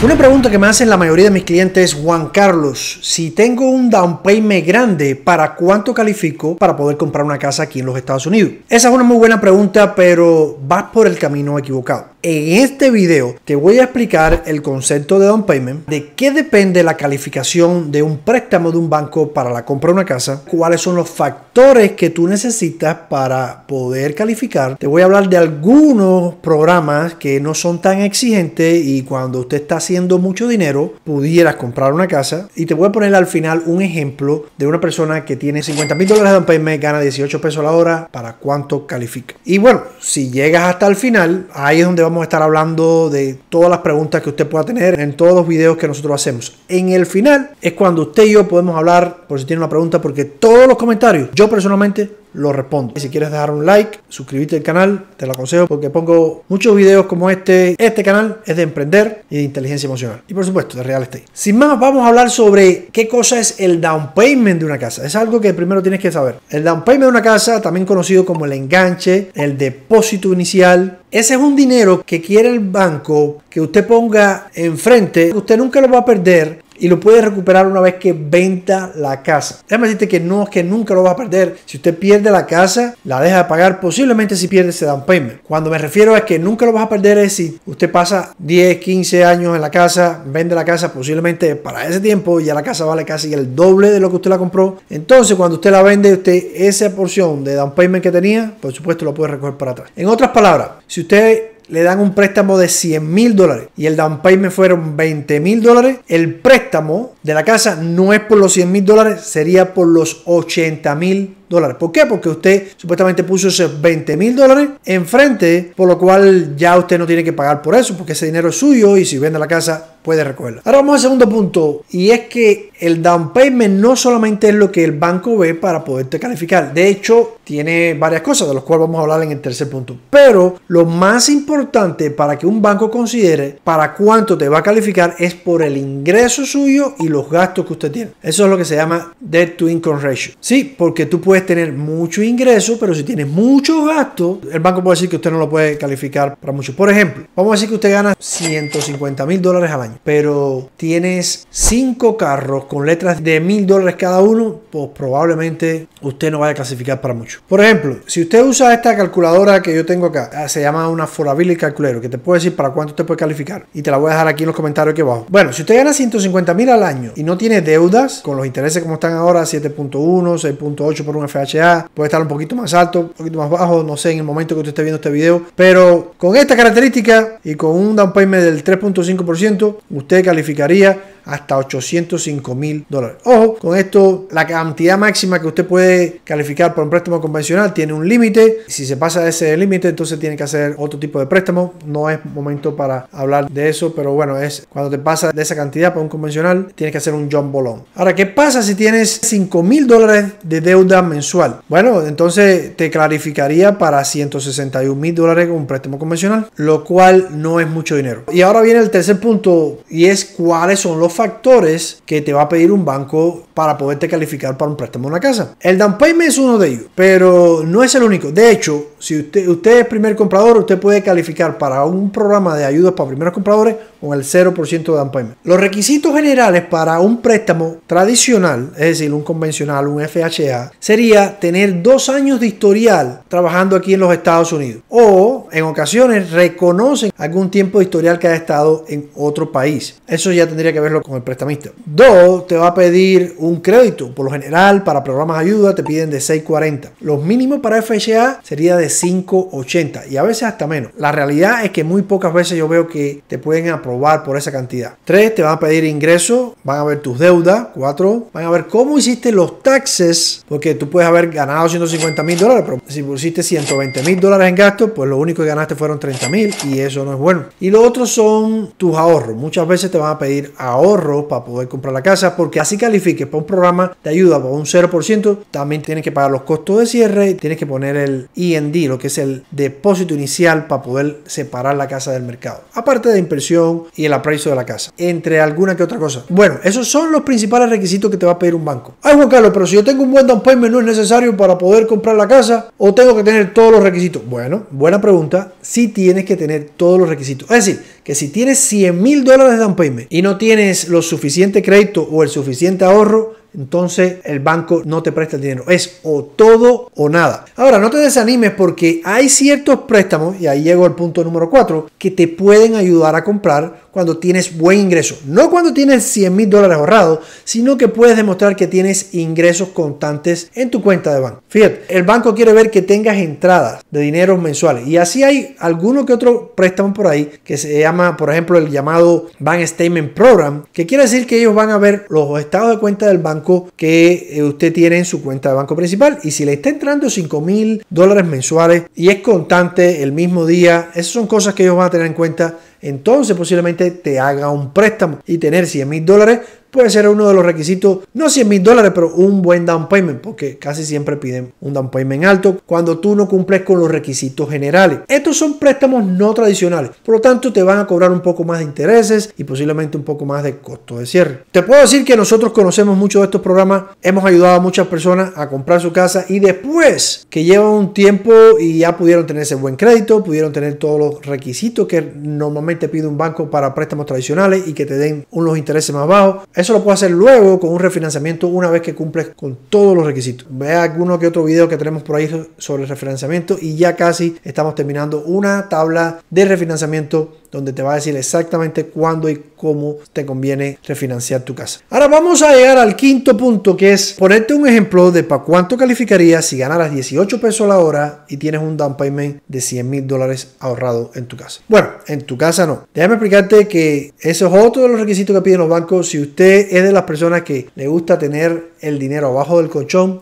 Una pregunta que me hacen la mayoría de mis clientes es, Juan Carlos, si tengo un down payment grande, ¿para cuánto califico para poder comprar una casa aquí en los Estados Unidos? Esa es una muy buena pregunta, pero vas por el camino equivocado. En este video te voy a explicar el concepto de down payment, de qué depende la calificación de un préstamo de un banco para la compra de una casa, cuáles son los factores que tú necesitas para poder calificar. Te voy a hablar de algunos programas que no son tan exigentes y cuando usted está haciendo mucho dinero, pudieras comprar una casa. Y te voy a poner al final un ejemplo de una persona que tiene 50 mil dólares de payment, gana 18 pesos la hora, para cuánto califica. Y bueno, si llegas hasta el final, ahí es donde vamos a estar hablando de todas las preguntas que usted pueda tener en todos los videos que nosotros hacemos. En el final es cuando usted y yo podemos hablar por si tiene una pregunta, porque todos los comentarios, yo personalmente lo respondo. Y si quieres dejar un like, suscribirte al canal, te lo aconsejo porque pongo muchos videos como este. Este canal es de emprender y de inteligencia emocional. Y por supuesto, de real estate. Sin más, vamos a hablar sobre qué cosa es el down payment de una casa. Es algo que primero tienes que saber. El down payment de una casa, también conocido como el enganche, el depósito inicial, ese es un dinero que quiere el banco que usted ponga enfrente, usted nunca lo va a perder y lo puede recuperar una vez que venta la casa. Déjame decirte que no es que nunca lo va a perder. Si usted pierde la casa, la deja de pagar. Posiblemente si pierde ese down payment. Cuando me refiero a que nunca lo vas a perder es si usted pasa 10, 15 años en la casa, vende la casa, posiblemente para ese tiempo ya la casa vale casi el doble de lo que usted la compró. Entonces cuando usted la vende, usted esa porción de down payment que tenía, por supuesto lo puede recoger para atrás. En otras palabras, si usted le dan un préstamo de 100 mil dólares y el down payment fueron 20 mil dólares, el préstamo de la casa no es por los 100 mil dólares, sería por los 80 mil dólares dólares. ¿Por qué? Porque usted supuestamente puso esos 20 mil dólares enfrente, por lo cual ya usted no tiene que pagar por eso, porque ese dinero es suyo y si vende la casa puede recogerlo. Ahora vamos al segundo punto y es que el down payment no solamente es lo que el banco ve para poderte calificar. De hecho, tiene varias cosas de las cuales vamos a hablar en el tercer punto. Pero lo más importante para que un banco considere para cuánto te va a calificar es por el ingreso suyo y los gastos que usted tiene. Eso es lo que se llama debt to income ratio. Sí, porque tú puedes tener mucho ingreso, pero si tienes mucho gasto, el banco puede decir que usted no lo puede calificar para mucho. Por ejemplo, vamos a decir que usted gana 150 mil dólares al año, pero tienes cinco carros con letras de mil dólares cada uno, pues probablemente usted no vaya a clasificar para mucho. Por ejemplo, si usted usa esta calculadora que yo tengo acá, ah, se llama una Forability Calculator, que te puede decir para cuánto usted puede calificar. Y te la voy a dejar aquí en los comentarios aquí abajo. Bueno, si usted gana 150 mil al año y no tiene deudas, con los intereses como están ahora, 7.1, 6.8 por un FHA, puede estar un poquito más alto, un poquito más bajo, no sé en el momento que usted esté viendo este video, pero con esta característica y con un down payment del 3.5%, usted calificaría hasta 805 mil dólares. Ojo, con esto la cantidad máxima que usted puede calificar por un préstamo convencional tiene un límite. Si se pasa de ese límite, entonces tiene que hacer otro tipo de préstamo. No es momento para hablar de eso, pero bueno, es cuando te pasa de esa cantidad por un convencional, tienes que hacer un John Bolón. Ahora, ¿qué pasa si tienes 5 mil dólares de deuda mensual? Bueno, entonces te clarificaría para 161 mil dólares un préstamo convencional, lo cual no es mucho dinero. Y ahora viene el tercer punto y es cuáles son los factores que te va a pedir un banco para poderte calificar para un préstamo de una casa. El down payment es uno de ellos, pero no es el único. De hecho, si usted, usted es primer comprador, usted puede calificar para un programa de ayudas para primeros compradores con el 0% de down payment. Los requisitos generales para un préstamo tradicional, es decir, un convencional, un FHA, sería tener dos años de historial trabajando aquí en los Estados Unidos o en ocasiones reconocen algún tiempo de historial que haya estado en otro país. Eso ya tendría que verlo con el prestamista. Dos, te va a pedir un crédito. Por lo general, para programas de ayuda te piden de 6.40. Los mínimos para FHA sería de 5.80 y a veces hasta menos. La realidad es que muy pocas veces yo veo que te pueden aportar robar por esa cantidad. Tres, Te van a pedir ingresos, van a ver tus deudas. Cuatro, Van a ver cómo hiciste los taxes, porque tú puedes haber ganado 150 mil dólares, pero si pusiste 120 mil dólares en gastos, pues lo único que ganaste fueron 30 mil y eso no es bueno. Y lo otro son tus ahorros. Muchas veces te van a pedir ahorros para poder comprar la casa, porque así califiques para un programa de ayuda por un 0%, también tienes que pagar los costos de cierre, tienes que poner el IND, e lo que es el depósito inicial para poder separar la casa del mercado. Aparte de impresión, y el aprecio de la casa, entre alguna que otra cosa. Bueno, esos son los principales requisitos que te va a pedir un banco. Ay, Juan Carlos, pero si yo tengo un buen down payment, ¿no es necesario para poder comprar la casa? ¿O tengo que tener todos los requisitos? Bueno, buena pregunta. Sí tienes que tener todos los requisitos. Es decir, que si tienes 100 mil dólares de down payment y no tienes lo suficiente crédito o el suficiente ahorro, entonces el banco no te presta el dinero. Es o todo o nada. Ahora, no te desanimes porque hay ciertos préstamos, y ahí llego al punto número 4, que te pueden ayudar a comprar cuando tienes buen ingreso. No cuando tienes 100 mil dólares ahorrados, sino que puedes demostrar que tienes ingresos constantes en tu cuenta de banco. Fíjate, el banco quiere ver que tengas entradas de dinero mensuales. Y así hay alguno que otro préstamo por ahí que se llama, por ejemplo, el llamado Bank Statement Program, que quiere decir que ellos van a ver los estados de cuenta del banco que eh, usted tiene en su cuenta de banco principal. Y si le está entrando 5 mil dólares mensuales y es constante el mismo día, esas son cosas que ellos van a tener en cuenta. Entonces posiblemente te haga un préstamo y tener 100 mil dólares puede ser uno de los requisitos, no 100 mil dólares, pero un buen down payment, porque casi siempre piden un down payment alto cuando tú no cumples con los requisitos generales. Estos son préstamos no tradicionales, por lo tanto te van a cobrar un poco más de intereses y posiblemente un poco más de costo de cierre. Te puedo decir que nosotros conocemos mucho de estos programas, hemos ayudado a muchas personas a comprar su casa y después que llevan un tiempo y ya pudieron tener ese buen crédito, pudieron tener todos los requisitos que normalmente pide un banco para préstamos tradicionales y que te den unos intereses más bajos. Eso lo puedes hacer luego con un refinanciamiento una vez que cumples con todos los requisitos. Ve alguno que otro video que tenemos por ahí sobre el refinanciamiento y ya casi estamos terminando una tabla de refinanciamiento donde te va a decir exactamente cuándo y cómo te conviene refinanciar tu casa. Ahora vamos a llegar al quinto punto que es ponerte un ejemplo de para cuánto calificaría si ganaras 18 pesos a la hora y tienes un down payment de 100 mil dólares ahorrado en tu casa. Bueno, en tu casa no. Déjame explicarte que eso es otro de los requisitos que piden los bancos. Si usted es de las personas que le gusta tener el dinero abajo del colchón,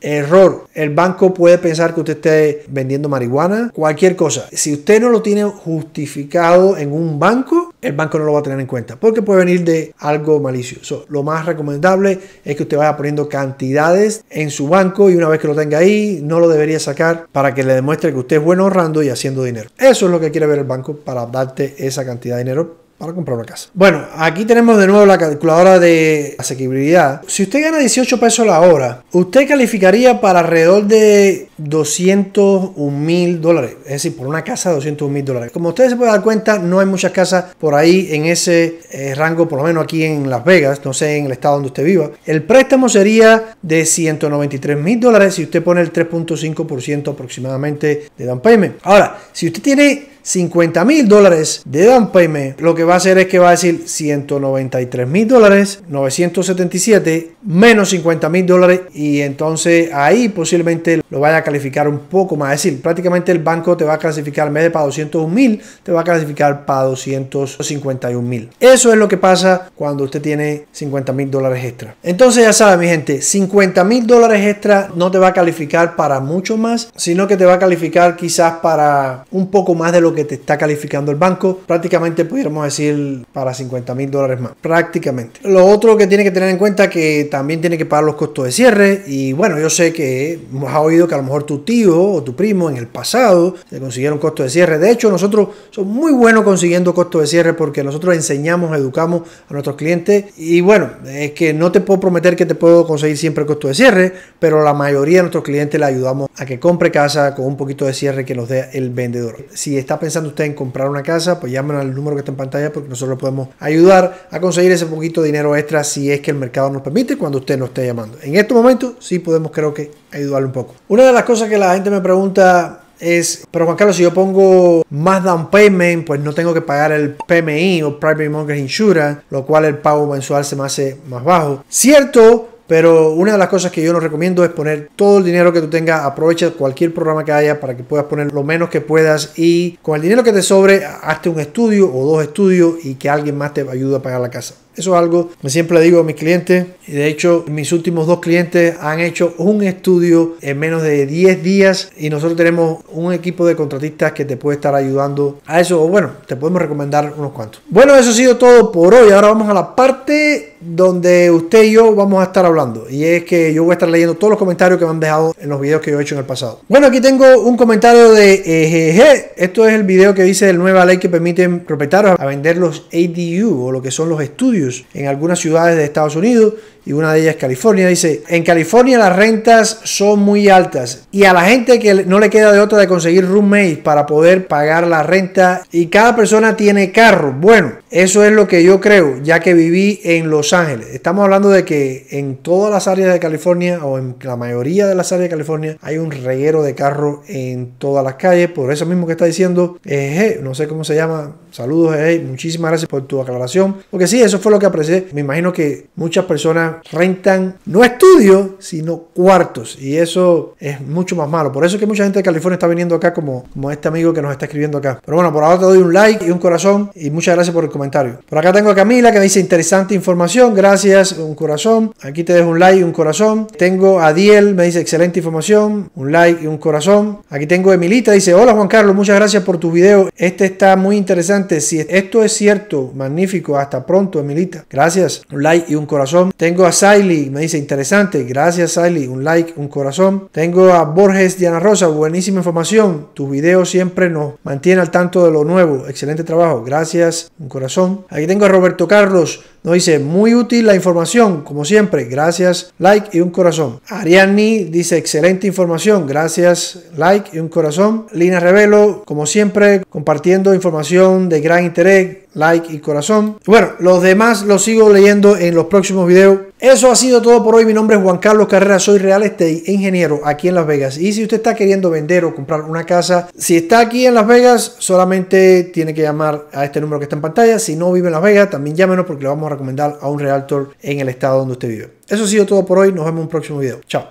error. El banco puede pensar que usted esté vendiendo marihuana, cualquier cosa. Si usted no lo tiene justificado en un banco, el banco no lo va a tener en cuenta porque puede venir de algo malicioso. lo más recomendable es que usted vaya poniendo cantidades en su banco y una vez que lo tenga ahí, no lo debería sacar para que le demuestre que usted es bueno ahorrando y haciendo dinero. Eso es lo que quiere ver el banco para darte esa cantidad de dinero para comprar una casa. Bueno, aquí tenemos de nuevo la calculadora de asequibilidad. Si usted gana 18 pesos la hora, usted calificaría para alrededor de 201 mil dólares. Es decir, por una casa 201 mil dólares. Como ustedes se puede dar cuenta, no hay muchas casas por ahí en ese eh, rango, por lo menos aquí en Las Vegas, no sé en el estado donde usted viva. El préstamo sería de 193 mil dólares si usted pone el 3.5% aproximadamente de down payment. Ahora, si usted tiene 50 mil dólares de down payment, lo que va a hacer es que va a decir 193 mil dólares, 977 menos 50 mil dólares y entonces ahí posiblemente lo vaya a calificar un poco más. Es decir, prácticamente el banco te va a clasificar en vez de para 201 mil, te va a clasificar para 251 mil. Eso es lo que pasa cuando usted tiene 50 mil dólares extra. Entonces ya saben mi gente, 50 mil dólares extra no te va a calificar para mucho más, sino que te va a calificar quizás para un poco más de lo que te está calificando el banco, prácticamente pudiéramos decir para 50 mil dólares más, prácticamente. Lo otro que tiene que tener en cuenta que también tiene que pagar los costos de cierre y bueno, yo sé que hemos oído que a lo mejor tu tío o tu primo en el pasado se consiguieron costos de cierre. De hecho, nosotros somos muy buenos consiguiendo costos de cierre porque nosotros enseñamos, educamos a nuestros clientes y bueno, es que no te puedo prometer que te puedo conseguir siempre el costo de cierre, pero la mayoría de nuestros clientes le ayudamos a que compre casa con un poquito de cierre que nos dé el vendedor. Si está pensando usted en comprar una casa, pues llamen al número que está en pantalla porque nosotros podemos ayudar a conseguir ese poquito de dinero extra si es que el mercado nos permite cuando usted nos esté llamando. En este momento sí podemos creo que ayudarle un poco. Una de las cosas que la gente me pregunta es, pero Juan Carlos, si yo pongo más down payment, pues no tengo que pagar el PMI o Private Mortgage Insurance, lo cual el pago mensual se me hace más bajo. Cierto, pero una de las cosas que yo nos recomiendo es poner todo el dinero que tú tengas, aprovecha cualquier programa que haya para que puedas poner lo menos que puedas y con el dinero que te sobre, hazte un estudio o dos estudios y que alguien más te ayude a pagar la casa. Eso es algo que siempre digo a mis clientes. Y de hecho, mis últimos dos clientes han hecho un estudio en menos de 10 días y nosotros tenemos un equipo de contratistas que te puede estar ayudando a eso. O bueno, te podemos recomendar unos cuantos. Bueno, eso ha sido todo por hoy. Ahora vamos a la parte donde usted y yo vamos a estar hablando. Y es que yo voy a estar leyendo todos los comentarios que me han dejado en los videos que yo he hecho en el pasado. Bueno, aquí tengo un comentario de EGG. Eh, Esto es el video que dice de nueva ley que permite propietarios a vender los ADU o lo que son los estudios en algunas ciudades de Estados Unidos y una de ellas California. Dice, en California las rentas son muy altas y a la gente que no le queda de otra de conseguir roommates para poder pagar la renta y cada persona tiene carro. Bueno, eso es lo que yo creo, ya que viví en Los Ángeles. Estamos hablando de que en todas las áreas de California o en la mayoría de las áreas de California hay un reguero de carro en todas las calles. Por eso mismo que está diciendo, eh, no sé cómo se llama. Saludos, eh, muchísimas gracias por tu aclaración. Porque sí, eso fue lo que aprecié. Me imagino que muchas personas rentan no estudios, sino cuartos. Y eso es mucho más malo. Por eso es que mucha gente de California está viniendo acá como, como este amigo que nos está escribiendo acá. Pero bueno, por ahora te doy un like y un corazón y muchas gracias por el comentario. Por acá tengo a Camila que me dice interesante información. Gracias, un corazón. Aquí te dejo un like y un corazón. Tengo a Diel, me dice excelente información. Un like y un corazón. Aquí tengo a Emilita, dice hola Juan Carlos, muchas gracias por tu video. Este está muy interesante. Si esto es cierto, magnífico. Hasta pronto, Emilita. Gracias. Un like y un corazón. Tengo a Saily, me dice interesante, gracias Saily, un like, un corazón. Tengo a Borges Diana Rosa, buenísima información. Tu videos siempre nos mantiene al tanto de lo nuevo. Excelente trabajo, gracias, un corazón. Aquí tengo a Roberto Carlos, nos dice muy útil la información, como siempre, gracias, like y un corazón. Ariani dice excelente información, gracias, like y un corazón. Lina Revelo, como siempre, compartiendo información de gran interés, like y corazón. Bueno, los demás los sigo leyendo en los próximos videos. Eso ha sido todo por hoy. Mi nombre es Juan Carlos Carrera, soy real estate ingeniero aquí en Las Vegas. Y si usted está queriendo vender o comprar una casa, si está aquí en Las Vegas, solamente tiene que llamar a este número que está en pantalla. Si no vive en Las Vegas, también llámenos porque le vamos a recomendar a un realtor en el estado donde usted vive. Eso ha sido todo por hoy. Nos vemos en un próximo video. Chao.